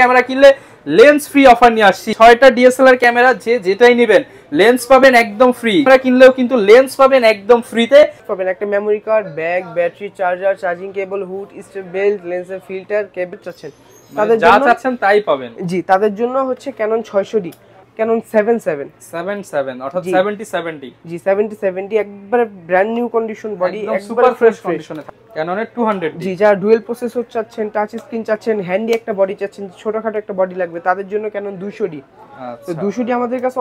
Camera কিনলে lens free offer নিয়ে আসছি ছয়টা ডিএসএলআর ক্যামেরা যে যেটাই নেবেন লেন্স পাবেন একদম ফ্রি ক্যামেরা কিনলেও কিন্তু লেন্স পাবেন একদম ফ্রিতে পাবেন একটা memory card bag battery charger charging cable hood strip belt লেন্সের ফিল্টার কেবল চাচ্ছেন মানে তাদের যা চাচ্ছেন তাই পাবেন জি তাদের জন্য হচ্ছে ক্যানন ছয়শো ডি ক্যানন অর্থাৎ জি একবারে brand new condition body super fresh কন্ডিশনে জি যারা ডুয়েল প্রসেসর চাচ্ছেন টাচ স্ক্রিন চাচ্ছেন হ্যান্ডি একটা বডি চাচ্ছেন ছোটখাটো একটা বডি লাগবে তাদের জন্য ক্যানন ডি তো ডি আচ্ছা। আমাদের কাছে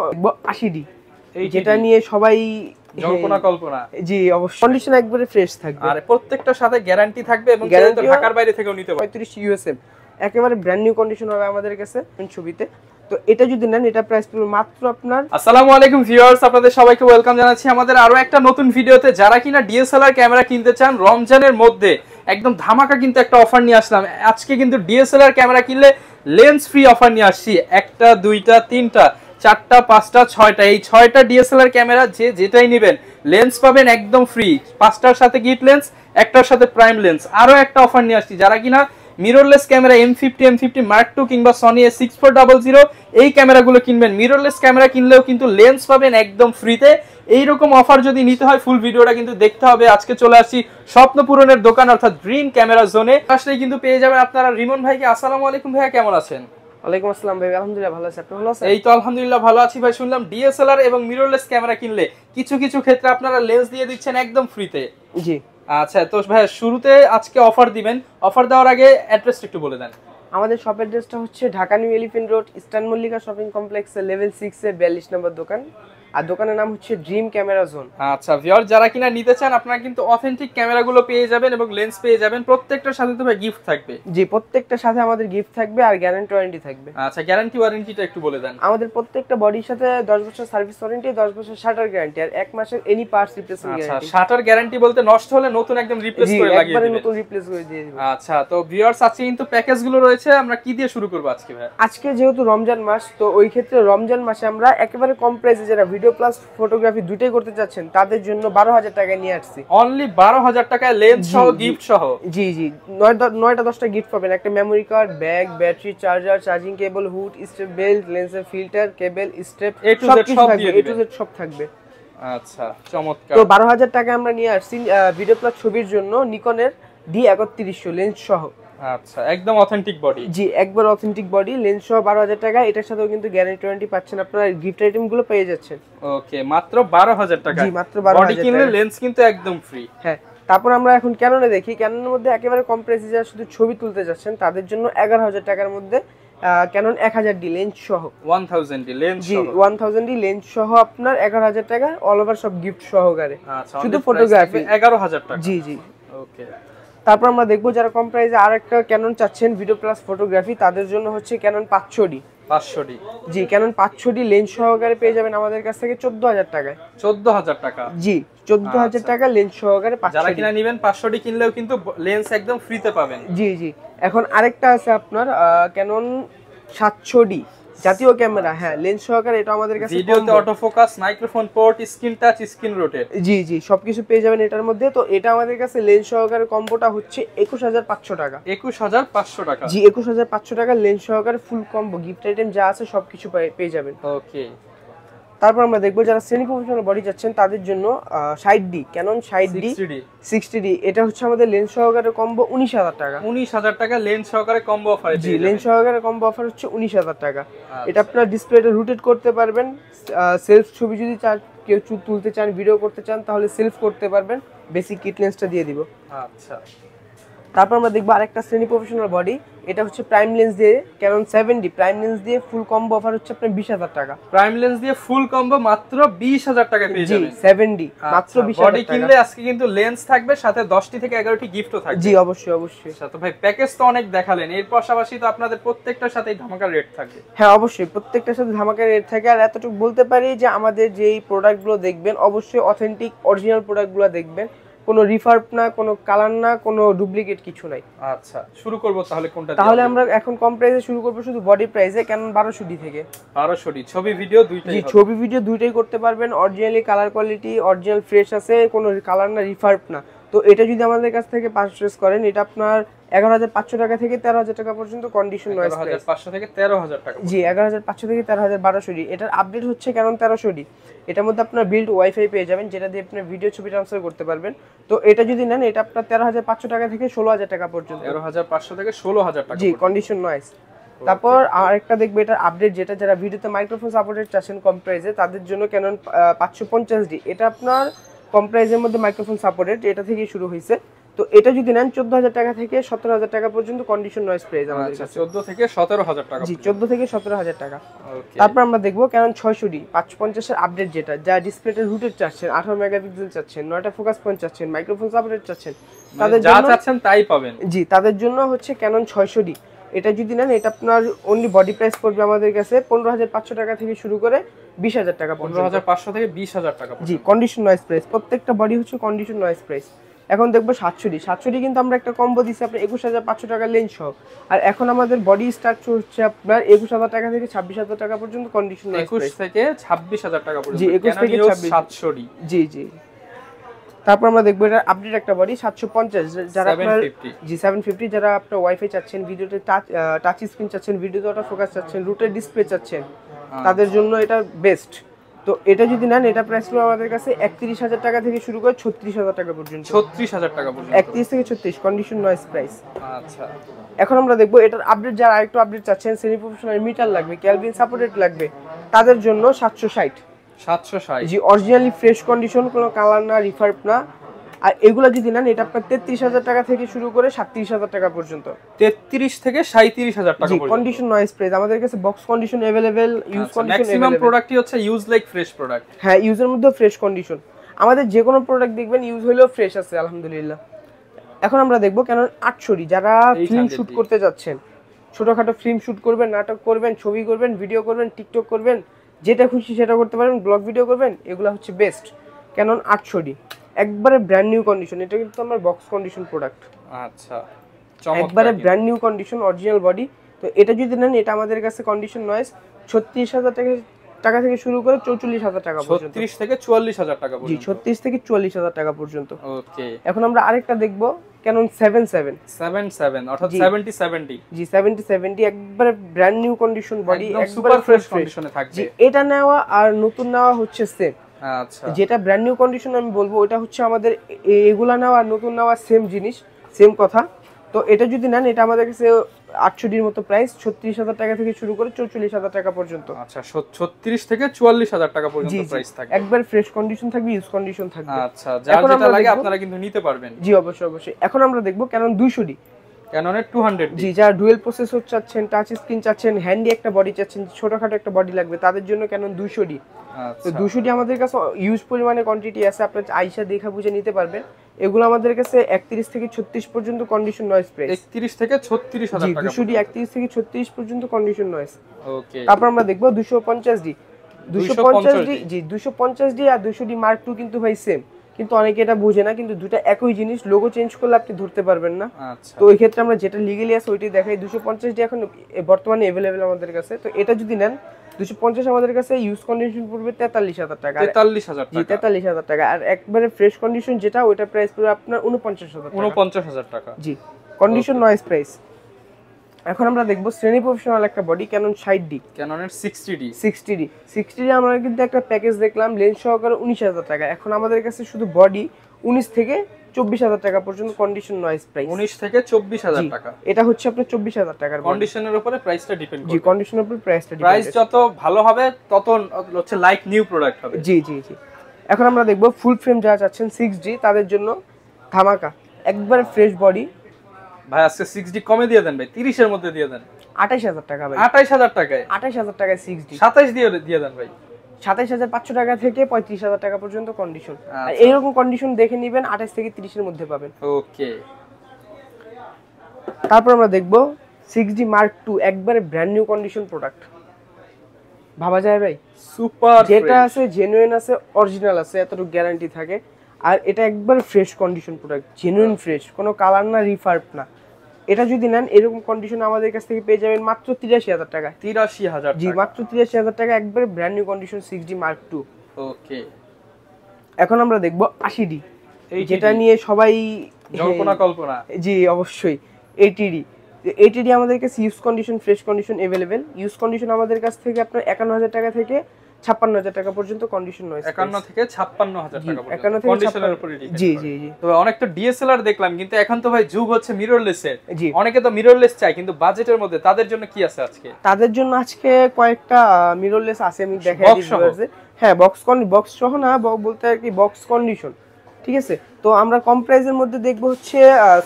ডি যেটা নিয়ে সবাই জল্পনা কল্পনা জি অবশ্যই কন্ডিশন একবারে ফ্রেশ থাকবে আর প্রত্যেকটার সাথে গ্যারান্টি থাকবে এবং গ্যারান্টি ঢাকার বাইরে থেকেও নিতে পারবে ইউএসএম একেবারে ব্র্যান্ড নিউ কন্ডিশন হবে আমাদের কাছে ছবিতে তো এটা যদি নেন এটা প্রাইস পড়বে মাত্র আপনার আসসালামু আলাইকুম ভিউয়ার্স আপনাদের সবাইকে ওয়েলকাম জানাচ্ছি আমাদের আরো একটা নতুন ভিডিওতে যারা কিনা ডিএসএলআর ক্যামেরা কিনতে চান রমজানের মধ্যে একদম ধামাকা কিন্তু একটা অফার নিয়ে আসলাম আজকে কিন্তু ডিএসএলআর ক্যামেরা কিনলে লেন্স ফ্রি অফার নিয়ে আসছি একটা দুইটা তিনটা চারটা পাঁচটা ছয়টা এই ছয়টা ডিএসএলআর ক্যামেরা যে যেটাই নেবেন লেন্স পাবেন একদম ফ্রি পাঁচটার সাথে গিট লেন্স একটার সাথে প্রাইম লেন্স আরও একটা অফার নিয়ে আসছি যারা কিনা mirrorless camera M fifty M fifty mark two কিংবা Sony A six four double zero এই ক্যামেরাগুলো কিনবেন মিররলেস ক্যামেরা কিনলেও কিন্তু লেন্স পাবেন একদম ফ্রিতে এইরকম অফার যদি নিতে হয় ফুল ভিডিওটা কিন্তু দেখতে হবে আজকে চলে আসছি স্বপ্ন পূরণের দোকান অর্থাৎ ড্রিম ক্যামেরা জোনে আসলে কিন্তু পেয়ে যাবেন আপনারা রিমন ভাইকে আসসালামু আলাইকুম ভাইয়া কেমন আছেন ওয়ালাইকুম আসসালাম ভাই আলহামদুলিল্লাহ ভালো আছি আপনি ভালো আছেন এই তো আলহামদুলিল্লাহ ভালো আছি ভাই শুনলাম ডিএসএলআর এবং মিররলেস ক্যামেরা কিনলে কিছু কিছু ক্ষেত্রে আপনারা লেন্স দিয়ে দিচ্ছেন একদম ফ্রিতে জি আচ্ছা তো ভাই শুরুতে আজকে অফার দিবেন অফার দেওয়ার আগে অ্যাড্রেসটা একটু বলে দেন আমাদের শপ অ্যাড্রেসটা হচ্ছে Dhaka New Elephant Road Eastern Mallika shopping কমপ্লেক্সের লেভেল এ বিয়াল্লিশ নম্বর দোকান আর দোকানের নাম হচ্ছে ড্রিম ক্যামেরা জোন আচ্ছা ভিওর যারা কিনা নিতে চান আপনারা কিন্তু অথেন্টিক ক্যামেরা গুলো পেয়ে যাবেন এবং লেন্স পেয়ে যাবেন প্রত্যেকটার সাথে তো ভাই গিফট থাকবে জি প্রত্যেকটার সাথে আমাদের গিফট থাকবে আর গ্যারান্টি ওয়ারেন্টি থাকবে আচ্ছা গ্যারান্টি ওয়ারেন্টিটা একটু বলে দেন আমাদের প্রত্যেকটা বডির সাথে 10 বছর সার্ভিস ওয়ারেন্টি 10 বছর শাটার গ্যারান্টি আর এক মাসের এনি পার্টস রিপ্লেসমেন্ট গ্যারান্টি আচ্ছা শাটার গ্যারান্টি বলতে নষ্ট হলে নতুন একদম রিপ্লেস করে লাগিয়ে দিবেন একবারে নতুন রিপ্লেস করে দিয়ে দিবেন আচ্ছা তো ভিউয়ার্স আজকে কিন্তু প্যাকেজ গুলো রয়েছে আমরা কি দিয়ে শুরু করব আজকে ভাই আজকে যেহেতু রমজান মাস তো ওই ক্ষেত্রে রমজান মাসে আমরা একেবারে কম প্রাইসে যারা ভিডিও প্লাস ফটোগ্রাফি দুটোই করতে চাচ্ছেন তাদের জন্য বারো হাজার টাকায় নিয়ে আসছি অনলি বারো হাজার টাকায় লেন্স সহ গিফট সহ জি জি নয়টা দশটা গিফট পাবেন একটা memory card bag battery charger charging cable hood step belt লেন্সের filter cable step to Z সব থাকবে এ সব থাকবে আচ্ছা চমৎকার তো বারো হাজার টাকা আমরা নিয়ে আসছি ভিডিও প্লাস ছবির জন্য নিকনের ডি একত্রিশশো লেন্স সহ আচ্ছা একদম অথেন্টিক বডি জি একবার অথেন্টিক বডি লেন্স সহ হাজার টাকা এটার সাথেও কিন্তু গ্যারান্টি ওয়ারেন্টি পাচ্ছেন আপনারা গিফট আইটেম গুলো পেয়ে যাচ্ছেন ওকে মাত্র টাকা জি মাত্র লেন্স কিন্তু একদম ফ্রি হ্যাঁ তারপর আমরা এখন দেখি মধ্যে একেবারে কম প্রাইসে যারা শুধু ছবি তুলতে যাচ্ছেন তাদের জন্য হাজার টাকার মধ্যে ক্যানন হাজার ডি লেন্স সহ থাউজেন্ড ডি লেন্স জি থাউজেন্ড ডি লেন্স সহ আপনার হাজার টাকা অল ওভার সব গিফট সহকারে আচ্ছা, শুধু ফটোগ্রাফি হাজার টাকা জি জি ওকে তারপর আমরা দেখবো যারা কম প্রাইসে আর একটা ক্যানন চাচ্ছেন ভিডিও প্লাস ফটোগ্রাফি তাদের জন্য হচ্ছে ক্যানন পাঁচশো ডি পাঁচশো ডি জি ক্যানন পাঁচশো ডি লেন্স সহকারে পেয়ে যাবেন আমাদের কাছ থেকে চোদ্দ হাজার টাকায় চোদ্দ হাজার টাকা জি চোদ্দ হাজার আচ্ছা। টাকা লেন্স সহকারে যারা কিনা নেবেন পাঁচশো ডি কিনলেও কিন্তু লেন্স একদম ফ্রিতে পাবেন জি জি এখন আরেকটা আছে আপনার ক্যানন সাতশো ডি জাতীয় ক্যামেরা হ্যাঁ লেন্স সহকারে এটা আমাদের কাছে ভিডিওতে autofocus microphone port screen touch screen rotate জি জি সবকিছু পেয়ে যাবেন এটার মধ্যে তো এটা আমাদের কাছে লেন্স সহকারে কম্বোটা হচ্ছে 21500 টাকা 21500 টাকা জি 21500 টাকা লেন্স সহকারে ফুল কম্বো গিফট আইটেম যা আছে সবকিছু পেয়ে যাবেন ওকে তারপর আমরা দেখবো যারা সেমি প্রফেশনাল বডি যাচ্ছেন তাদের জন্য side D Canon side D sixty D এটা হচ্ছে আমাদের লেন্স সহকারে কম্বো উনিশ হাজার টাকা উনিশ হাজার টাকা লেন্স সহকারে কম্বো অফার জি লেন্স সহকারে কম্বো অফার হচ্ছে উনিশ হাজার টাকা আচ্ছা। এটা আপনার ডিসপ্লেটা রুটেট করতে পারবেন সেলফ ছবি যদি চান কেউ তুলতে চান ভিডিও করতে চান তাহলে সেলফ করতে পারবেন বেসিক কিট লেন্সটা দিয়ে দিব আচ্ছা তারপর আমরা দেখবো আরেকটা শ্রেণী প্রফেশনাল বডি এটা হচ্ছে প্রাইম লেন্স দিয়ে ক্যানন সেভেনটি প্রাইম লেন্স দিয়ে ফুল কম্বো অফার হচ্ছে আপনার বিশ হাজার টাকা প্রাইম লেন্স দিয়ে ফুল কম্বো মাত্র বিশ হাজার আচ্ছা, টাকা পেয়ে যাবেন সেভেনটি মাত্র বিশ বডি কিনলে আজকে কিন্তু লেন্স থাকবে সাথে দশটি থেকে এগারোটি গিফটও থাকবে জি অবশ্যই অবশ্যই আচ্ছা, তো ভাই প্যাকেজ তো অনেক দেখালেন এর পাশাপাশি তো আপনাদের প্রত্যেকটার সাথে ধামাকা রেট থাকবে হ্যাঁ অবশ্যই প্রত্যেকটার সাথে ধামাকা রেট থাকে আর এতটুকু বলতে পারি যে আমাদের যেই প্রোডাক্টগুলো দেখবেন অবশ্যই অথেন্টিক অরিজিনাল প্রোডাক্টগুলো দেখবেন কোনো রিফার্ব না কোনো কালার না কোনো ডুপ্লিকেট কিছু নাই আচ্ছা শুরু করব তাহলে কোনটা তাহলে আমরা এখন কম প্রাইসে শুরু করব শুধু বডি প্রাইসে কেন 1200 ডি থেকে 1200 ডি ছবি ভিডিও দুইটাই জি ছবি ভিডিও দুইটাই করতে পারবেন originally colour quality original fresh আছে কোনো কালার না রিফার্ব না তো এটা যদি আমাদের কাছ থেকে পারচেজ করেন এটা আপনার এগারো হাজার পাঁচশো টাকা থেকে তেরো হাজার টাকা পর্যন্ত কন্ডিশন নয় পাঁচশো থেকে তেরো হাজার টাকা জি এগারো হাজার পাঁচশো থেকে তেরো হাজার বারোশো ডি এটার আপডেট হচ্ছে কারণ তেরোশো ডি এটার মধ্যে আপনার বিল্ড ওয়াইফাই পেয়ে যাবেন যেটা দিয়ে আপনার ভিডিও ছবি ট্রান্সফার করতে পারবেন তো এটা যদি নেন এটা আপনার তেরো হাজার পাঁচশো টাকা থেকে ষোলো হাজার টাকা পর্যন্ত তেরো হাজার পাঁচশো থেকে ষোলো হাজার টাকা জি কন্ডিশন নয়েস তারপর আরেকটা দেখবে এটার আপডেট যেটা যারা ভিডিওতে মাইক্রোফোন সাপোর্টেড চাচ্ছেন কম প্রাইসে তাদের জন্য ক্যানন পাঁচশো পঞ্চাশ ডি এটা আপনার কম প্রাইসের মধ্যে মাইক্রোফোন সাপোর্টেড এটা থেকেই শুরু হয়েছে তো এটা যদি নেন চোদ্দ হাজার টাকা থেকে সতেরো হাজার টাকা পর্যন্ত কন্ডিশন নয়েস প্রাইস আমাদের আচ্ছা, কাছে চোদ্দ থেকে সতেরো হাজার টাকা জি চোদ্দ থেকে সতেরো হাজার টাকা তারপর আমরা দেখবো কারণ ছয়শো ডি পাঁচশো পঞ্চাশের আপডেট যেটা যা ডিসপ্লেটার রুটের চাচ্ছেন আঠারো মেগাপিক্সেল চাচ্ছেন নয়টা ফোকাস পয়েন্ট চাচ্ছেন মাইক্রোফোন সাপোর্টেড চাচ্ছেন মানে তাদের যা চাচ্ছেন তাই পাবেন জি তাদের জন্য হচ্ছে ক্যানন ছয়শো ডি এটা যদি নেন এটা আপনার অনলি বডি প্রাইস পড়বে আমাদের কাছে পনেরো হাজার পাঁচশো টাকা থেকে শুরু করে বিশ হাজার টাকা পনেরো হাজার পাঁচশো থেকে বিশ হাজার টাকা জি কন্ডিশন নয়েস প্রাইস প্রত্যেকটা বডি হচ্ছে কন্ডিশন নয়েস প্রাইস এখন দেখবো সাতশোটি সাতশোটি কিন্তু আমরা একটা কম্বো দিচ্ছি আপনার একুশ হাজার পাঁচশো টাকা লেন্স সহ আর এখন আমাদের বডি স্টার্ট হচ্ছে আপনার একুশ হাজার টাকা থেকে ছাব্বিশ হাজার টাকা পর্যন্ত কন্ডিশন একুশ থেকে ছাব্বিশ হাজার টাকা জি একুশ থেকে সাতষট্টি জি জি তারপর আমরা দেখবো এটা আপডেট একটা বডি সাতশো পঞ্চাশ যারা আপনার জি সেভেন ফিফটি যারা আপনার ওয়াইফাই চাচ্ছেন ভিডিওতে টাচ স্ক্রিন চাচ্ছেন ভিডিওতে ফোকাস চাচ্ছেন রুটের ডিসপ্লে চাচ্ছেন আচ্ছা। তাদের জন্য এটা বেস্ট তো এটা যদি নেন এটা প্রাইস হলো আমাদের কাছে একত্রিশ হাজার টাকা থেকে শুরু করে ছত্রিশ হাজার টাকা পর্যন্ত ছত্রিশ হাজার টাকা পর্যন্ত একত্রিশ থেকে ছত্রিশ কন্ডিশন নয়েস প্রাইস আচ্ছা এখন আমরা দেখবো এটার আপডেট যারা আরেকটু আপডেট চাচ্ছেন সেমি প্রফেশনাল মিটার লাগবে ক্যালবিন সাপোর্টেড লাগবে তাদের জন্য সাতশো ষাট সাতশো ষাট জি অরিজিনালি ফ্রেশ কন্ডিশন কোনো কালার না রিফার্ব না আর এগুলো যদি নেন এটা আপনার তেত্রিশ হাজার টাকা থেকে শুরু করে সাতত্রিশ হাজার টাকা পর্যন্ত তেত্রিশ থেকে সাঁত্রিশ হাজার টাকা কন্ডিশন নয় প্রেস আমাদের কাছে box condition available use condition maximum প্রোডাক্টই হচ্ছে ইউজ লাইক ফ্রেশ প্রোডাক্ট হ্যাঁ ইউজের মধ্যে ফ্রেশ কন্ডিশন আমাদের যে কোনো প্রোডাক্ট দেখবেন ইউজ হলেও ফ্রেশ আছে আলহামদুলিল্লাহ এখন আমরা দেখবো কেন ডি যারা ফিল্ম শুট করতে যাচ্ছেন ছোটোখাটো ফিল্ম শুট করবেন নাটক করবেন ছবি করবেন ভিডিও করবেন টিকটক করবেন যেটা খুশি সেটা করতে পারেন ব্লগ ভিডিও করবেন এগুলো হচ্ছে বেস্ট ক্যানন ডি একবারে ব্র্যান্ড নিউ কন্ডিশন এটা কিন্তু আমার বক্স কন্ডিশন প্রোডাক্ট আচ্ছা একবারে brand new condition original body তো এটা যদি নেন এটা আমাদের কাছে কন্ডিশন নয়েস ছত্রিশ হাজার টাকা থেকে শুরু করে চৌচল্লিশ হাজার টাকা পর্যন্ত ছত্রিশ থেকে চুয়াল্লিশ হাজার টাকা জি ছত্রিশ থেকে চুয়াল্লিশ হাজার টাকা পর্যন্ত এখন আমরা আরেকটা দেখবো Canon seven seven seven seven অর্থাৎ সেভেন্টি সেভেন্টি জি সেভেন্টি সেভেন্টি একবারে brand new condition body super fresh কন্ডিশনে থাকছে এটা নেওয়া আর নতুন নেওয়া হচ্ছে সেট আচ্ছা যেটা ব্র্যান্ড নিউ কন্ডিশন আমি বলবো ওটা হচ্ছে আমাদের এগুলা নেওয়া নতুন নেওয়া সেম জিনিস সেম কথা তো এটা যদি নেন এটা আমাদের কাছে আটষট্টির মতো প্রাইস ছত্রিশ হাজার টাকা থেকে শুরু করে চৌচল্লিশ হাজার টাকা পর্যন্ত আচ্ছা ছত্রিশ থেকে চুয়াল্লিশ হাজার টাকা পর্যন্ত প্রাইস থাকবে একবার ফ্রেশ কন্ডিশন থাকবে ইউজ কন্ডিশন থাকবে আচ্ছা যা যেটা লাগে আপনারা কিন্তু নিতে পারবেন জি অবশ্যই অবশ্যই এখন আমরা দেখবো কারণ দুইশো ডি ক্যাননের 200 জি যারা ডুয়েল প্রসেসর চাচ্ছেন টাচ স্ক্রিন চাচ্ছেন হ্যান্ডি একটা বডি চাচ্ছেন ছোটখাটো একটা বডি লাগবে তাদের জন্য ক্যানন 200 ডি তো 200 আচ্ছা। ডি আমাদের কাছে ইউজ পরিমাণে কোয়ান্টিটি আছে আপনারা আইসা দেখা বুঝে নিতে পারবেন এগুলো আমাদের কাছে 31 থেকে 36 পর্যন্ত কন্ডিশন নয়েজ প্রাইস 31 থেকে 36000 টাকা জি 200 ডি 31 থেকে 36 পর্যন্ত কন্ডিশন নয়েজ ওকে তারপর আমরা দেখব 250 ডি 250 ডি জি 250 ডি আর 200 ডি মার্ক টু কিন্তু ভাই সেম কিন্তু অনেকে এটা বুঝে না কিন্তু দুটা একই জিনিস লোগো চেঞ্জ করলে আপনি ধরতে পারবেন না আচ্ছা। তো ওই ক্ষেত্রে আমরা যেটা লিগেলি আছে ওইটাই দেখাই দুশো পঞ্চাশটি এখন বর্তমানে অ্যাভেলেবেল আমাদের কাছে তো এটা যদি নেন দুশো পঞ্চাশ আমাদের কাছে ইউজ কন্ডিশন পড়বে তেতাল্লিশ হাজার টাকা তেতাল্লিশ হাজার জি তেতাল্লিশ হাজার টাকা আর একবারে ফ্রেশ কন্ডিশন যেটা ওইটা প্রাইস পড়বে আপনার উনপঞ্চাশ হাজার উনপঞ্চাশ হাজার টাকা জি কন্ডিশন নয়েস প্রাইস এখন আমরা দেখব শ্রেণী প্রফেশনাল একটা বডি ক্যানন ষাট ডি ক্যাননের sixty D sixty D sixty D আমরা কিন্তু একটা প্যাকেজ দেখলাম লেন্স সহকারে উনিশ হাজার টাকা এখন আমাদের কাছে শুধু বডি উনিশ থেকে চব্বিশ হাজার টাকা পর্যন্ত কন্ডিশন নয়েজ প্রাইস উনিশ থেকে চব্বিশ হাজার টাকা এটা হচ্ছে আপনার চব্বিশ হাজার টাকার কন্ডিশনের উপরে প্রাইসটা ডিপেন্ড জি কন্ডিশনের উপরে প্রাইসটা প্রাইস যত ভালো হবে তত হচ্ছে লাইক নিউ প্রোডাক্ট হবে জি জি জি এখন আমরা দেখব ফুল ফ্রেম যারা চাচ্ছেন সিক্স ডি তাদের জন্য ধামাকা একবার ফ্রেশ বডি ভাই আজকে 6D কমে দিয়ে দেন ভাই 30 এর মধ্যে দিয়ে দেন 28000 টাকা ভাই 28000 টাকায় 28000 টাকায় 6D 27 দিয়ে দিয়ে দেন ভাই 27500 টাকা থেকে 35000 টাকা পর্যন্ত কন্ডিশন আর আচ্ছা। এইরকম কন্ডিশন দেখে নেবেন 28 থেকে 30 এর মধ্যে পাবেন ওকে তারপর আমরা দেখব 6D Mark 2 একবারে ব্র্যান্ড নিউ কন্ডিশন প্রোডাক্ট ভাবা যায় ভাই সুপার যেটা আছে জেনুইন আছে অরিজিনাল আছে এতটুকু গ্যারান্টি থাকে আর এটা একবার fresh condition product genuine fresh কোনো কালার না রিফার্ব না এটা যদি নেন এরকম কন্ডিশনে আমাদের কাছ থেকে পেয়ে যাবেন মাত্র তিরাশি হাজার টাকা তিরাশি হাজার জি মাত্র তিরাশি হাজার টাকা একবারে brand new condition six D mark two okay এখন আমরা দেখবো আশি ডি যেটা নিয়ে সবাই জল্পনা কল্পনা জি অবশ্যই এটিডি এটিডি আমাদের কাছে use condition fresh condition available use condition আমাদের কাছ থেকে আপনার একান্ন হাজার টাকা থেকে ছাপ্পান্ন হাজার টাকা পর্যন্ত কন্ডিশন নয় একান্ন থেকে ছাপ্পান্ন হাজার টাকা একান্ন থেকে কন্ডিশনের উপরে জি জি জি অনেক তো ডিএসএলআর দেখলাম কিন্তু এখন তো ভাই যুগ হচ্ছে মিররলেস এর জি অনেকে তো মিররলেস চায় কিন্তু বাজেটের মধ্যে তাদের জন্য কি আছে আজকে তাদের জন্য আজকে কয়েকটা মিররলেস আছে আমি দেখাই হ্যাঁ বক্স কন বক্স সহ না বলতে আর কি বক্স কন্ডিশন ঠিক আছে তো আমরা কম প্রাইজের মধ্যে দেখবো হচ্ছে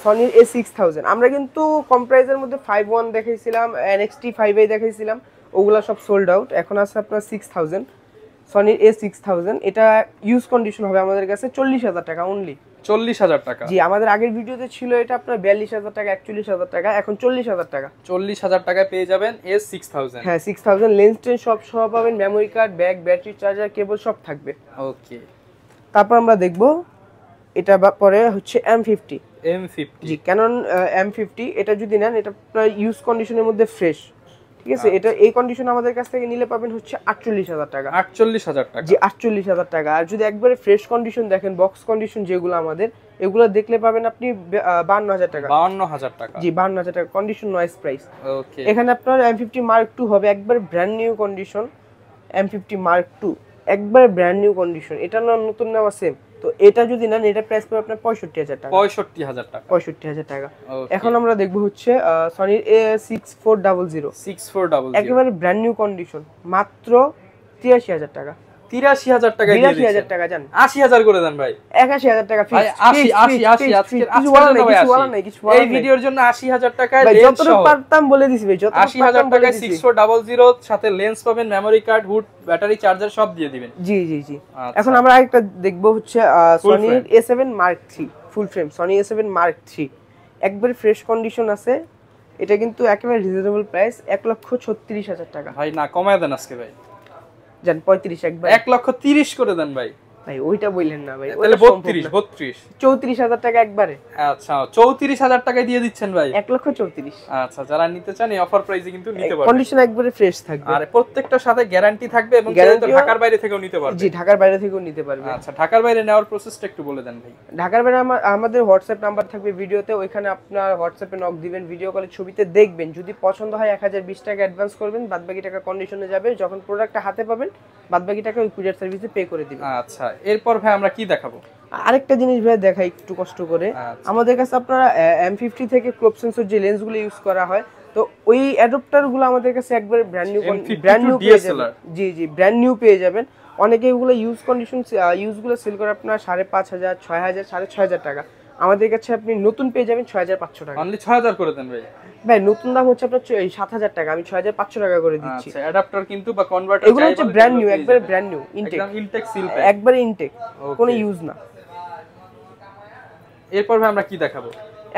সনির এ সিক্স থাউজেন্ড আমরা কিন্তু কম প্রাইজের মধ্যে ফাইভ ওয়ান দেখাইছিলাম এনএক্সটি ফাইভ এ দেখাইছিলাম ওগুলা সব সোল্ড আউট এখন আছে আপনার সিক্স থাউজেন্ড সনির এ সিক্স থাউজেন্ড এটা ইউজ কন্ডিশন হবে আমাদের কাছে চল্লিশ হাজার টাকা অনলি চল্লিশ হাজার টাকা জি আমাদের আগের ভিডিওতে ছিল এটা আপনার বিয়াল্লিশ হাজার টাকা একচল্লিশ হাজার টাকা এখন চল্লিশ হাজার টাকা চল্লিশ হাজার টাকায় পেয়ে যাবেন এ সিক্স থাউজেন্ড হ্যাঁ সিক্স থাউজেন্ড লেন্স টেন সব সহ পাবেন memory card bag battery charger cable সব থাকবে ওকে তারপর আমরা দেখব এটা পরে হচ্ছে এম ফিফটি এম ফিফটি জি ক্যানন এম ফিফটি এটা যদি নেন এটা আপনার ইউজ কন্ডিশনের মধ্যে ফ্রেশ ঠিক আছে এটা আচ্ছা। এই কন্ডিশন আমাদের কাছ থেকে নিলে পাবেন হচ্ছে আটচল্লিশ হাজার টাকা আটচল্লিশ হাজার টাকা জি আটচল্লিশ হাজার টাকা আর যদি একবারে ফ্রেশ কন্ডিশন দেখেন বক্স কন্ডিশন যেগুলো আমাদের এগুলো দেখলে পাবেন আপনি বান্ন হাজার টাকা বান্ন হাজার টাকা জি বান্ন হাজার টাকা কন্ডিশন নয়েস প্রাইস এখানে আপনার এম ফিফটি মার্ক টু হবে একবার brand new condition M fifty mark two একবার ব্র্যান্ড নিউ কন্ডিশন এটা না নতুন নেওয়া সেম তো এটা যদি নেন এটা প্রাইস পড়বে আপনার পঁয়ষট্টি হাজার টাকা পঁয়ষট্টি হাজার টাকা পঁয়ষট্টি হাজার টাকা এখন আমরা দেখবো হচ্ছে সনির A six four double zero six four double একেবারে ব্র্যান্ড নিউ কন্ডিশন মাত্র তিরাশি হাজার টাকা তিরাশি হাজার টাকা বিরাশি হাজার টাকা যান আশি হাজার করে দেন ভাই একাশি হাজার টাকা এই ভিডিওর জন্য আশি হাজার টাকা পারতাম বলে দিছি আশি হাজার টাকায় সিক্স ডাবল জিরো সাথে লেন্স পাবেন memory card hood battery charger সব দিয়ে দিবেন জি জি জি আচ্ছা। এখন আমরা একটা দেখবো হচ্ছে Sony A seven mark three full frame Sony A seven mark three একবারে ফ্রেশ কন্ডিশন আছে এটা কিন্তু একেবারে রিজনেবল প্রাইস এক লক্ষ ছত্রিশ হাজার টাকা ভাই না কমায় দেন আজকে ভাই যান পঁয়ত্রিশ একবার এক লক্ষ তিরিশ করে দেন ভাই ভাই ওইটা বললেন না ভাই তাহলে 32 32 34000 টাকা একবারে আচ্ছা 34000 দিয়ে দিচ্ছেন ভাই আচ্ছা যারা নিতে চান এই অফার প্রাইসে কিন্তু নিতে কন্ডিশন একবারে ফ্রেশ থাকবে আর প্রত্যেকটার সাথে গ্যারান্টি থাকবে এবং ঢাকার বাইরে থেকেও নিতে জি ঢাকার বাইরে থেকেও নিতে আচ্ছা ঢাকার বাইরে নেওয়ার প্রসেসটা একটু বলে দেন ভাই ঢাকার বাইরে আমাদের হোয়াটসঅ্যাপ নাম্বার থাকবে ভিডিওতে ওইখানে আপনার হোয়াটসঅ্যাপে নক দিবেন ভিডিও কলে ছবিতে দেখবেন যদি পছন্দ হয় 1020 টাকা অ্যাডভান্স করবেন বাদবাকি টাকা কন্ডিশনে যাবে যখন প্রোডাক্টটা হাতে পাবেন বাদবাকি টাকা ওই কুরিয়ার সার্ভিসে পে করে দিবেন আচ্ছা এরপর ভাই আমরা কি দেখাবো আরেকটা জিনিস ভাই দেখাই একটু কষ্ট করে আচ্ছা। আমাদের কাছে আপনারা এম ফিফটি থেকে ক্লোপ সেন্সর যে লেন্সগুলো ইউজ করা হয় তো ওই অ্যাডাপ্টারগুলো আমাদের কাছে একবার ব্র্যান্ড নিউ ব্র্যান্ড নিউ পেয়ে যাবেন জি জি ব্র্যান্ড নিউ পেয়ে যাবেন অনেকে এগুলো ইউজ কন্ডিশন ইউজগুলো সেল করে আপনার সাড়ে পাঁচ হাজার ছয় হাজার সাড়ে ছয় হাজার টাকা আমাদের কাছে আপনি নতুন পেয়ে যাবেন ছয় হাজার পাঁচশো টাকা অনলি ছয় হাজার করে দেন ভাই ভাই নতুন দাম হচ্ছে আপনার সাত হাজার টাকা আমি ছয় হাজার পাঁচশো টাকা করে দিচ্ছি অ্যাডাপ্টার আচ্ছা, কিন্তু বা কনভার্টার এগুলো হচ্ছে ব্র্যান্ড নিউ একবারে brand new intact intact seal একবারে ইনটেক কোনো ইউজ না এরপর ভাই আমরা কি দেখাবো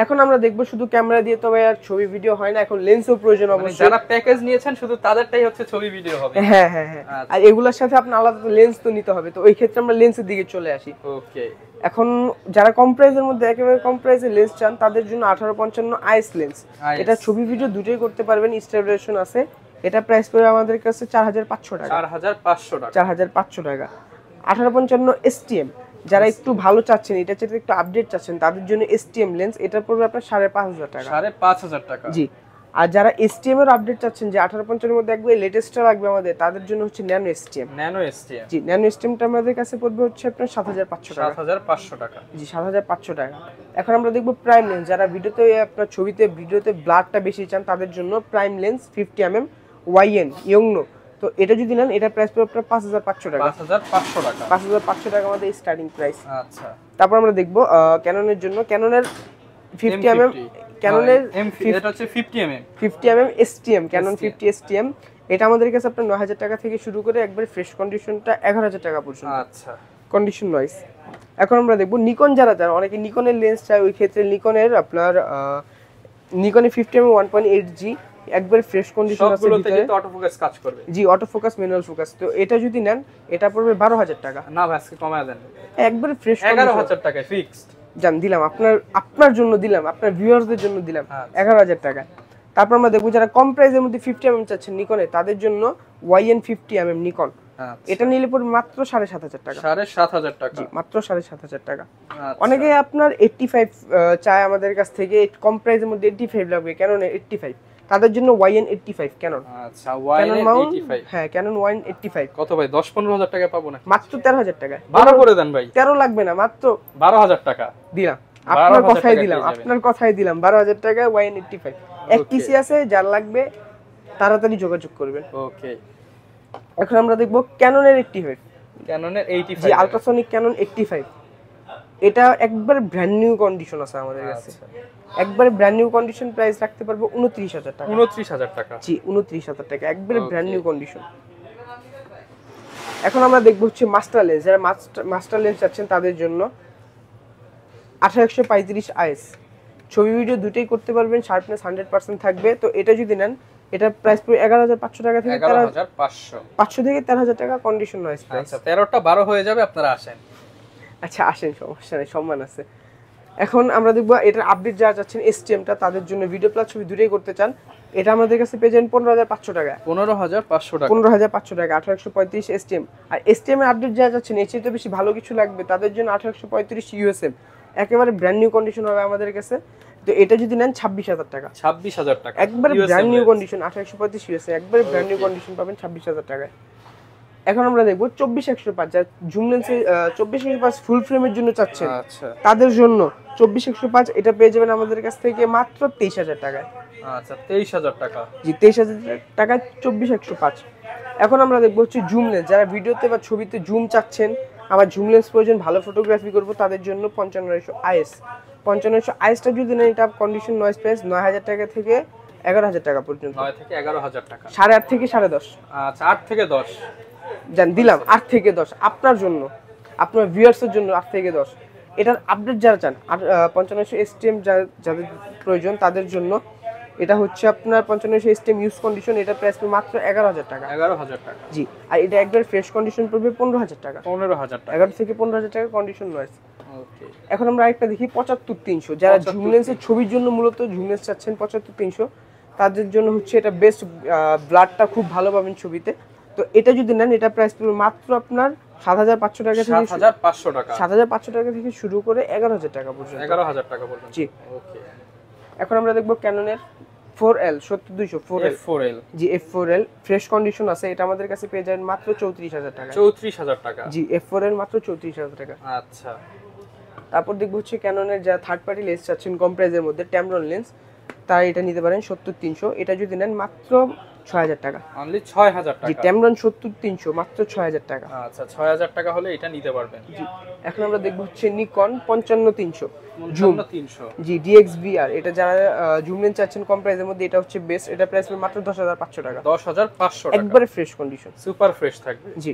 এখন আমরা দেখবো শুধু ক্যামেরা দিয়ে তবে আর ছবি ভিডিও হয় না এখন লেন্সও প্রয়োজন মানে অবশ্যই যারা প্যাকেজ নিয়েছেন শুধু তাদেরটাই হচ্ছে ছবি ভিডিও হবে হ্যাঁ হ্যাঁ হ্যাঁ আচ্ছা। আর এগুলোর সাথে আপনার আলাদা লেন্স তো নিতে হবে তো ওই ক্ষেত্রে আমরা লেন্সের দিকে চলে আসি ওকে এখন যারা কম প্রাইসের মধ্যে একেবারে কম প্রাইসে লেন্স চান তাদের জন্য আঠারো পঞ্চান্ন আইস লেন্স এটা ছবি ভিডিও দুটোই করতে পারবেন স্টেবিলাইজেশন আছে এটা প্রাইস পড়বে আমাদের কাছে চার হাজার পাঁচশো টাকা চার হাজার পাঁচশো টাকা চার হাজার পাঁচশো টাকা আঠারো পঞ্চান্ন এসটিএম যারা একটু ভালো চাচ্ছেন এটা চাইতে একটু আপডেট চাচ্ছেন তাদের জন্য এসটিএম লেন্স এটা পড়বে আপনার সাড়ে পাঁচ হাজার টাকা সাড়ে পাঁচ হাজার টাকা জি আর যারা এসটিএম এর আপডেট চাচ্ছেন যে আঠারো পঞ্চাশের মধ্যে একবার লেটেস্ট লাগবে আমাদের তাদের জন্য হচ্ছে ন্যানো এসটিএম ন্যানো এসটিএম জি ন্যানো এসটিএমটা আমাদের কাছে পড়বে হচ্ছে আপনার সাত হাজার পাঁচশো টাকা সাত হাজার পাঁচশো টাকা জি সাত হাজার পাঁচশো টাকা এখন আমরা দেখবো প্রাইম লেন্স যারা ভিডিওতে আপনার ছবিতে ভিডিওতে ব্লাডটা বেশি চান তাদের জন্য prime lens fifty M M YN ইয়ংনো তো এটা যদি নেন এটা প্রাইস পড়বে আপনার পাঁচ হাজার পাঁচশো টাকা পাঁচ হাজার পাঁচশো টাকা পাঁচ হাজার পাঁচশো টাকা আমাদের স্টার্টিং প্রাইস আচ্ছা তারপর আমরা দেখবো ক্যাননের জন্য ক্যাননের ফিফটি এম এম ক্যাননের এটা হচ্ছে 50 mm 50 mm STM Canon 50 STM এটা আমাদের কাছে আপনার 9000 টাকা থেকে শুরু করে একবার ফ্রেশ কন্ডিশনটা 11000 টাকা পর্যন্ত আচ্ছা কন্ডিশন ওয়াইজ এখন আমরা দেখব নিকন যারা যারা অনেকে নিকনের লেন্স চাই ওই ক্ষেত্রে নিকনের আপনার নিকনের 50 mm 1.8G একবার ফ্রেশ কন্ডিশন আছে ভিতরে কিন্তু অটো ফোকাস কাজ করবে জি অটো ফোকাস ম্যানুয়াল ফোকাস তো এটা যদি নেন এটা পড়বে 12000 টাকা না ভাই আজকে কমায় দেন একবার ফ্রেশ 11000 টাকা ফিক্সড যান দিলাম আপনার আপনার জন্য দিলাম আপনার ভিউয়ার্সদের জন্য দিলাম হ্যাঁ। এগারো হাজার টাকা তারপর আমরা দেখবো যারা কম প্রাইসের মধ্যে ফিফটি এমএম mm চাচ্ছেন নিকনে তাদের জন্য Y N fifty M M Nikon এটা নিলে পড়বে মাত্র সাড়ে সাত হাজার টাকা সাড়ে সাত হাজার টাকা মাত্র সাড়ে সাত হাজার টাকা আচ্ছা। অনেকে আপনার এইটটি ফাইভ চায় আমাদের কাছ থেকে কম প্রাইসের মধ্যে এইটটি ফাইভ লাগবে কেন এইটটি ফাইভ তাদের জন্য YN 85 ক্যানন আচ্ছা YN 85 হ্যাঁ ক্যানন YN কত ভাই পনেরো হাজার টাকা পাবো না মাত্র হাজার টাকা বারো করে দেন ভাই তেরো লাগবে না মাত্র হাজার টাকা দিলাম আপনার কথাই দিলাম আপনার কথাই দিলাম 12000 টাকা YN ফাইভ এক কিসি আছে যার লাগবে তাড়াতাড়ি যোগাযোগ করবেন ওকে এখন আমরা দেখবো ক্যাননের ফাইভ ক্যাননের 85 ফাইভ আল্ট্রাসনিক ক্যানন ফাইভ এটা একবার ব্র্যান্ড নিউ কন্ডিশন আছে আমাদের কাছে আচ্ছা। একবার ব্র্যান্ড নিউ কন্ডিশন প্রাইস রাখতে পারবো উনত্রিশ হাজার টাকা উনত্রিশ হাজার টাকা জি উনত্রিশ হাজার টাকা একবার ব্র্যান্ড নিউ কন্ডিশন এখন আমরা দেখবো হচ্ছে মাস্টার লেন্স যারা মাস্টার লেন্স চাচ্ছেন তাদের জন্য আঠারো একশো পঁয়ত্রিশ আইস ছবি ভিডিও দুটোই করতে পারবেন শার্পনেস হান্ড্রেড পার্সেন্ট থাকবে তো এটা যদি নেন এটা প্রাইস পুরো এগারো হাজার পাঁচশো টাকা থেকে পাঁচশো থেকে তেরো হাজার টাকা কন্ডিশন নয় প্রাইস তেরোটা বারো হয়ে যাবে আপনারা আসেন আচ্ছা আসেন সমস্যা নেই সম্মান আছে এখন আমরা দেখবো এটার আপডেট যারা চাচ্ছেন এসটিএমটা তাদের জন্য ভিডিও প্লাস ছবি দূরেই করতে চান এটা আমাদের কাছে পেয়ে যান পনেরো হাজার পাঁচশো টাকা পনেরো হাজার পাঁচশো টাকা পনেরো হাজার পাঁচশো টাকা আঠারো একশো পঁয়ত্রিশ এসটিএম আর এসটিএম এর আপডেট যারা চাচ্ছেন এর চেয়ে বেশি ভালো কিছু লাগবে তাদের জন্য আঠারো একশো পঁয়ত্রিশ ইউএসএম একেবারে ব্র্যান্ড নিউ কন্ডিশন হবে আমাদের কাছে তো এটা যদি নেন ছাব্বিশ হাজার টাকা ছাব্বিশ হাজার টাকা একবারে ব্র্যান্ড নিউ কন্ডিশন আঠারোশো পঁয়ত্রিশ ইউএসএম একবারে ব্র্যান্ড নিউ কন্ডিশন পাবেন ছাব্বিশ হাজার টাকায় এখন আমরা দেখবো চব্বিশ একশো পাঁচ যার জুম লেন্সে চব্বিশ একশো পাঁচ ফুল ফ্রেমের জন্য চাচ্ছেন আচ্ছা। তাদের জন্য চব্বিশ একশো পাঁচ এটা পেয়ে যাবেন আমাদের কাছ থেকে মাত্র তেইশ হাজার টাকায় আচ্ছা তেইশ হাজার টাকা জি তেইশ হাজার চব্বিশ একশো পাঁচ এখন আমরা দেখবো হচ্ছে যারা ভিডিওতে বা ছবিতে জুম চাচ্ছেন প্রয়োজন ভালো ফটোগ্রাফি করবো তাদের জন্য পঞ্চান্নশো যদি কন্ডিশন প্রাইস নয় হাজার টাকা থেকে এগারো হাজার টাকা পর্যন্ত এগারো হাজার টাকা সাড়ে আট থেকে সাড়ে দশ আচ্ছা আট থেকে দশ যান দিলাম আট থেকে দশ আপনার জন্য আপনার ভিউয়ার্সের জন্য আট থেকে দশ এটার আপডেট যারা চান আর পঞ্চান্নশো এসটিএম যাদের প্রয়োজন তাদের জন্য এটা হচ্ছে আপনার পঞ্চান্নশো এসটিএম ইউজ কন্ডিশন এটা প্রাইস মাত্র এগারো হাজার টাকা এগারো হাজার টাকা জি আর এটা একবার ফ্রেশ কন্ডিশন পড়বে পনেরো হাজার টাকা পনেরো হাজার টাকা এগারো থেকে পনেরো হাজার টাকা কন্ডিশন রয়েছে এখন আমরা আরেকটা দেখি পঁচাত্তর তিনশো যারা ঝুমলেন্সের ছবির জন্য মূলত ঝুমলেন্স চাচ্ছেন পঁচাত্তর তিনশো তাদের জন্য হচ্ছে এটা বেস্ট ব্লাডটা খুব ভালো পাবেন ছবিতে তো এটা যদি নেন এটা প্রাইস পড়বে মাত্র আপনার সাত হাজার পাঁচশো টাকা থেকে পাঁচশো টাকা সাত হাজার পাঁচশো টাকা থেকে শুরু করে এগারো হাজার টাকা পর্যন্ত এগারো হাজার টাকা পর্যন্ত জি এখন আমরা দেখবো ক্যাননের ফোর এল সত্তর দুইশো four L four L G F four L fresh condition আছে এটা আমাদের কাছে পেয়ে যাবেন মাত্র চৌত্রিশ হাজার টাকা চৌত্রিশ হাজার টাকা জি এফ ফোর এল মাত্র চৌত্রিশ হাজার টাকা আচ্ছা তারপর দেখবো হচ্ছে ক্যাননের যা থার্ড পার্টি লেন্স চাচ্ছেন কম প্রাইজের মধ্যে ট্যামরন লেন্স তারা এটা নিতে পারেন সত্তর তিনশো এটা যদি নেন মাত্র 6000 টাকা অনলি 6000 টাকা জি ট্যামরন 70 300 মাত্র 6000 টাকা আচ্ছা 6000 টাকা হলে এটা নিতে পারবেন জি এখন আমরা দেখব হচ্ছে নিকন 55 300 জুম 300 জি DXVR এটা যারা জুম লেন্স চাচ্ছেন কম প্রাইসের মধ্যে এটা হচ্ছে বেস্ট এটা প্রাইস মাত্র 10500 টাকা 10500 টাকা একবারে ফ্রেশ কন্ডিশন সুপার ফ্রেশ থাকবে জি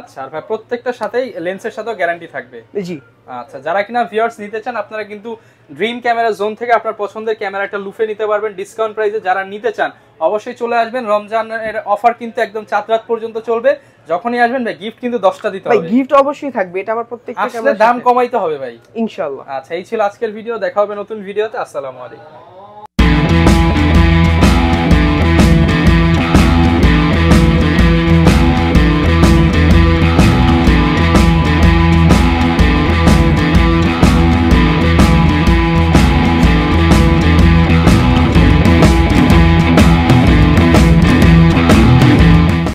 আচ্ছা ভাই প্রত্যেকটার সাথেই লেন্সের সাথেও গ্যারান্টি থাকবে জি আচ্ছা যারা কিনা ভিউয়ার্স নিতে চান আপনারা কিন্তু ড্রিম ক্যামেরা জোন থেকে আপনার পছন্দের ক্যামেরাটা লুফে নিতে পারবেন ডিসকাউন্ট প্রাইসে যারা নিতে চান অবশ্যই চলে আসবেন রমজানের অফার কিন্তু একদম চাঁদ রাত পর্যন্ত চলবে যখনই আসবেন ভাই গিফট কিন্তু দশটা দিতে হবে গিফট অবশ্যই থাকবে এটা আমার প্রত্যেকটা দাম কমাইতে হবে ভাই ইনশাআল্লাহ আচ্ছা এই ছিল আজকের ভিডিও দেখা হবে নতুন ভিডিওতে আসসালামু আলাইকুম